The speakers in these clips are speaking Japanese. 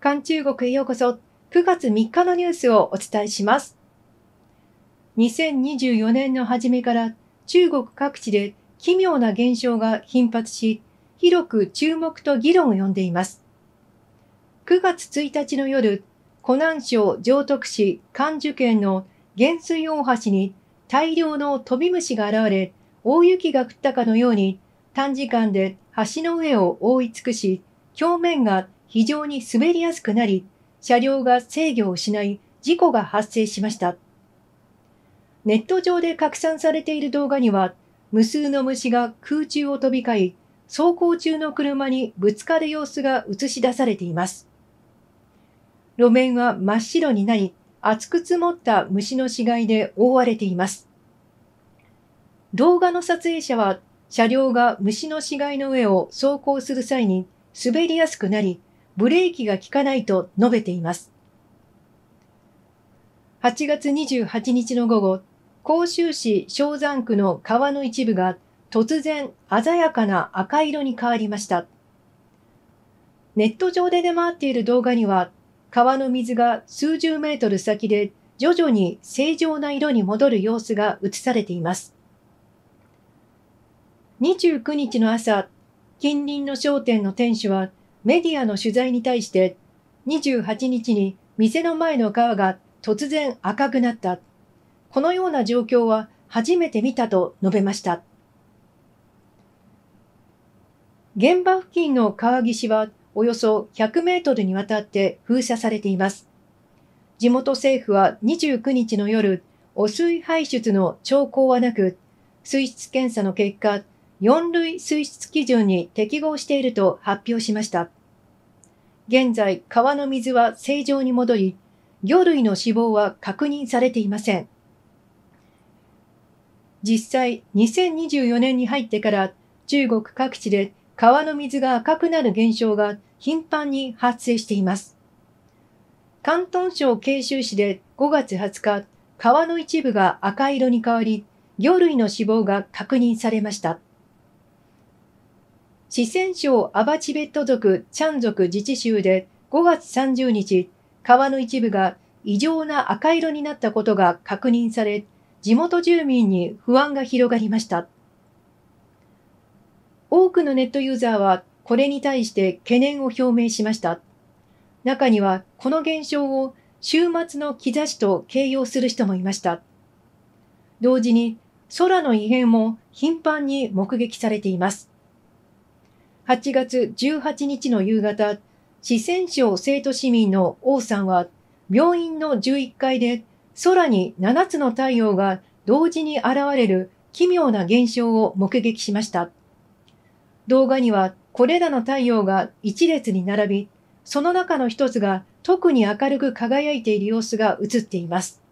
韓中国へようこそ9月3日のニュースをお伝えします。2024年の初めから中国各地で奇妙な現象が頻発し、広く注目と議論を呼んでいます。9月1日の夜、湖南省上徳市漢樹県の減水大橋に大量の飛び虫が現れ、大雪が降ったかのように短時間で橋の上を覆い尽くし、表面が非常に滑りやすくなり、車両が制御を失い、事故が発生しました。ネット上で拡散されている動画には、無数の虫が空中を飛び交い、走行中の車にぶつかる様子が映し出されています。路面は真っ白になり、厚く積もった虫の死骸で覆われています。動画の撮影者は、車両が虫の死骸の上を走行する際に滑りやすくなり、ブレーキが効かないと述べています。8月28日の午後、甲州市正山区の川の一部が突然鮮やかな赤色に変わりました。ネット上で出回っている動画には、川の水が数十メートル先で徐々に正常な色に戻る様子が映されています。29日の朝、近隣の商店の店主はメディアの取材に対して28日に店の前の川が突然赤くなった。このような状況は初めて見たと述べました。現場付近の川岸はおよそ100メートルにわたって封鎖されています。地元政府は29日の夜、汚水排出の兆候はなく、水質検査の結果、4類水質基準に適合していると発表しました。現在、川の水は正常に戻り、魚類の死亡は確認されていません。実際、2024年に入ってから中国各地で川の水が赤くなる現象が頻繁に発生しています。広東省慶州市で5月20日、川の一部が赤色に変わり、魚類の死亡が確認されました。四川省アバチベット族チャン族自治州で5月30日、川の一部が異常な赤色になったことが確認され、地元住民に不安が広がりました。多くのネットユーザーはこれに対して懸念を表明しました。中にはこの現象を週末の兆しと形容する人もいました。同時に空の異変も頻繁に目撃されています。8月18日の夕方、四川省生徒市民の王さんは、病院の11階で空に7つの太陽が同時に現れる奇妙な現象を目撃しました。動画にはこれらの太陽が一列に並び、その中の一つが特に明るく輝いている様子が映っています。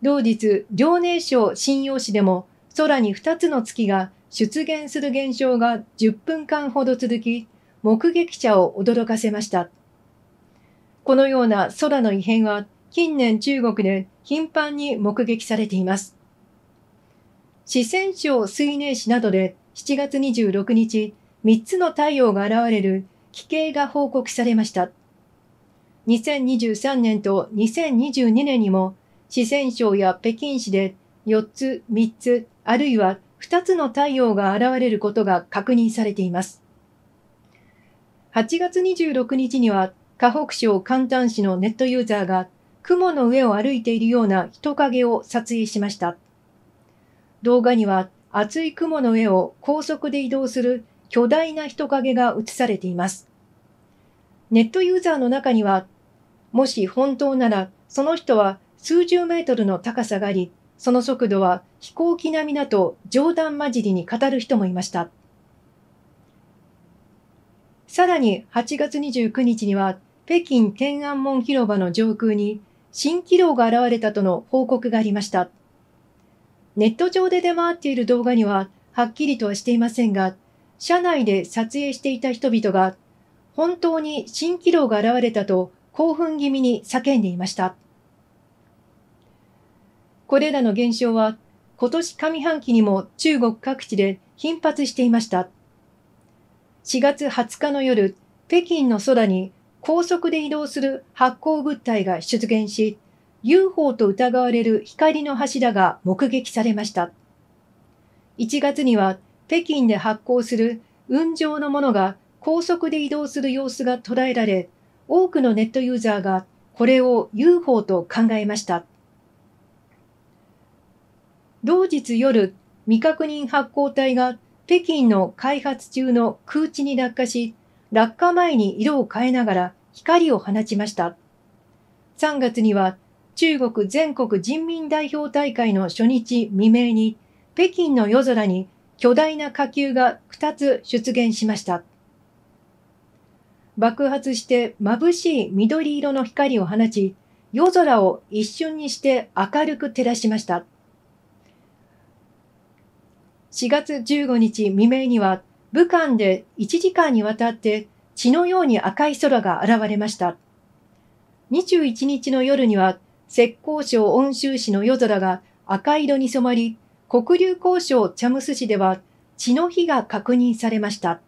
同日、遼寧省信陽市でも空に2つの月が出現する現象が10分間ほど続き、目撃者を驚かせました。このような空の異変は近年中国で頻繁に目撃されています。四川省水寧市などで7月26日、3つの太陽が現れる奇形が報告されました。2023年と2022年にも四川省や北京市で4つ、3つ、あるいは2つの太陽が現れることが確認されています。8月26日には、河北省関丹市のネットユーザーが雲の上を歩いているような人影を撮影しました。動画には厚い雲の上を高速で移動する巨大な人影が映されています。ネットユーザーの中には、もし本当ならその人は数十メートルの高さがあり、その速度は飛行機並みだと冗談交じりに語る人もいました。さらに8月29日には北京天安門広場の上空に新機能が現れたとの報告がありました。ネット上で出回っている動画にははっきりとはしていませんが、車内で撮影していた人々が本当に新機能が現れたと興奮気味に叫んでいました。これらの現象は今年上半期にも中国各地で頻発していました。4月20日の夜、北京の空に高速で移動する発光物体が出現し、UFO と疑われる光の柱が目撃されました。1月には北京で発光する雲上のものが高速で移動する様子が捉えられ、多くのネットユーザーがこれを UFO と考えました。同日夜、未確認発光体が北京の開発中の空地に落下し、落下前に色を変えながら光を放ちました。3月には中国全国人民代表大会の初日未明に北京の夜空に巨大な火球が2つ出現しました。爆発して眩しい緑色の光を放ち、夜空を一瞬にして明るく照らしました。4月15日未明には武漢で1時間にわたって血のように赤い空が現れました。21日の夜には浙江省温州市の夜空が赤色に染まり、黒竜江省茶ャ市では血の火が確認されました。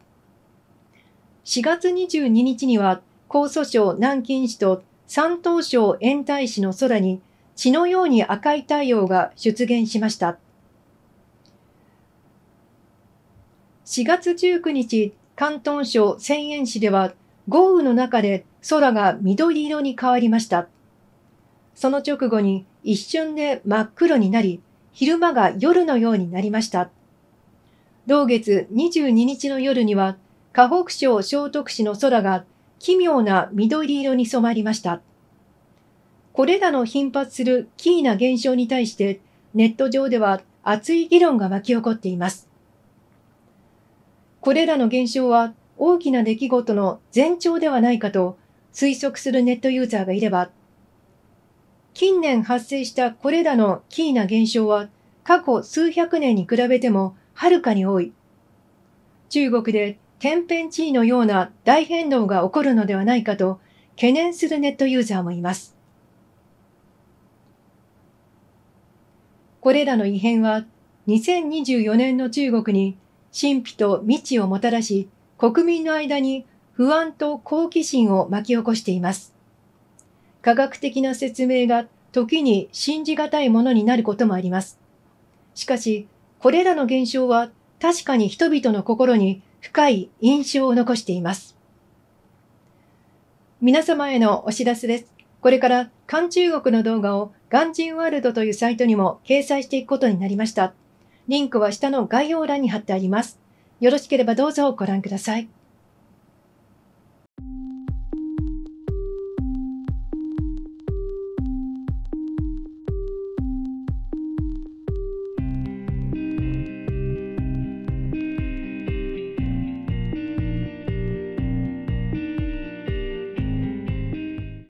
4月22日には江蘇省南京市と山東省延泰市の空に血のように赤い太陽が出現しました。4月19日、広東省千円市では豪雨の中で空が緑色に変わりました。その直後に一瞬で真っ黒になり、昼間が夜のようになりました。同月22日の夜には、河北省聖徳市の空が奇妙な緑色に染まりました。これらの頻発する奇異な現象に対して、ネット上では熱い議論が巻き起こっています。これらの現象は大きな出来事の前兆ではないかと推測するネットユーザーがいれば、近年発生したこれらのキーな現象は過去数百年に比べてもはるかに多い。中国で天変地異のような大変動が起こるのではないかと懸念するネットユーザーもいます。これらの異変は2024年の中国に神秘と未知をもたらし、国民の間に不安と好奇心を巻き起こしています。科学的な説明が時に信じがたいものになることもあります。しかし、これらの現象は確かに人々の心に深い印象を残しています。皆様へのお知らせです。これから漢中国の動画をガンジンワールドというサイトにも掲載していくことになりました。リンクは下の概要欄に貼ってあります。よろしければどうぞご覧ください。